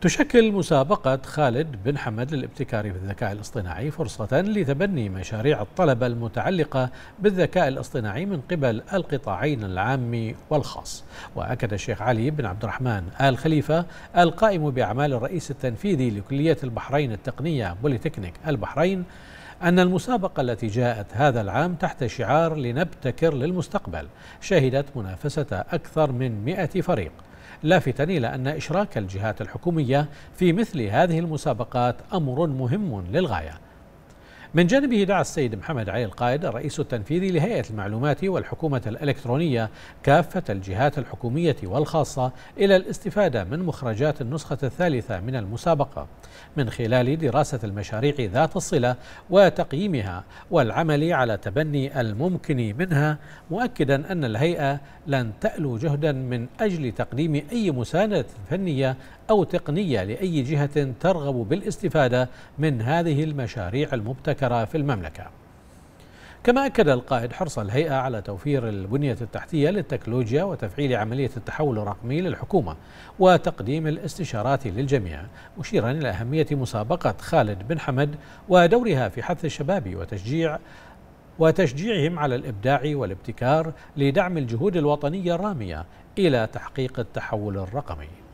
تشكل مسابقة خالد بن حمد للابتكار في الذكاء الاصطناعي فرصة لتبني مشاريع الطلبة المتعلقة بالذكاء الاصطناعي من قبل القطاعين العام والخاص وأكد الشيخ علي بن عبد الرحمن آل خليفة القائم بأعمال الرئيس التنفيذي لكلية البحرين التقنية بوليتكنيك البحرين أن المسابقة التي جاءت هذا العام تحت شعار لنبتكر للمستقبل شهدت منافسة أكثر من 100 فريق لافتا إلى أن إشراك الجهات الحكومية في مثل هذه المسابقات أمر مهم للغاية من جانبه دعا السيد محمد علي القائد الرئيس التنفيذي لهيئة المعلومات والحكومة الإلكترونية كافة الجهات الحكومية والخاصة إلى الاستفادة من مخرجات النسخة الثالثة من المسابقة من خلال دراسة المشاريع ذات الصلة وتقييمها والعمل على تبني الممكن منها مؤكدا أن الهيئة لن تألو جهدا من أجل تقديم أي مساندة فنية أو تقنية لأي جهة ترغب بالاستفادة من هذه المشاريع المبتكرة المبتكرة في المملكة كما أكد القائد حرص الهيئة على توفير البنية التحتية للتكنولوجيا وتفعيل عملية التحول الرقمي للحكومة وتقديم الاستشارات للجميع مشيرا إلى أهمية مسابقة خالد بن حمد ودورها في حث الشباب وتشجيع وتشجيعهم على الإبداع والابتكار لدعم الجهود الوطنية الرامية إلى تحقيق التحول الرقمي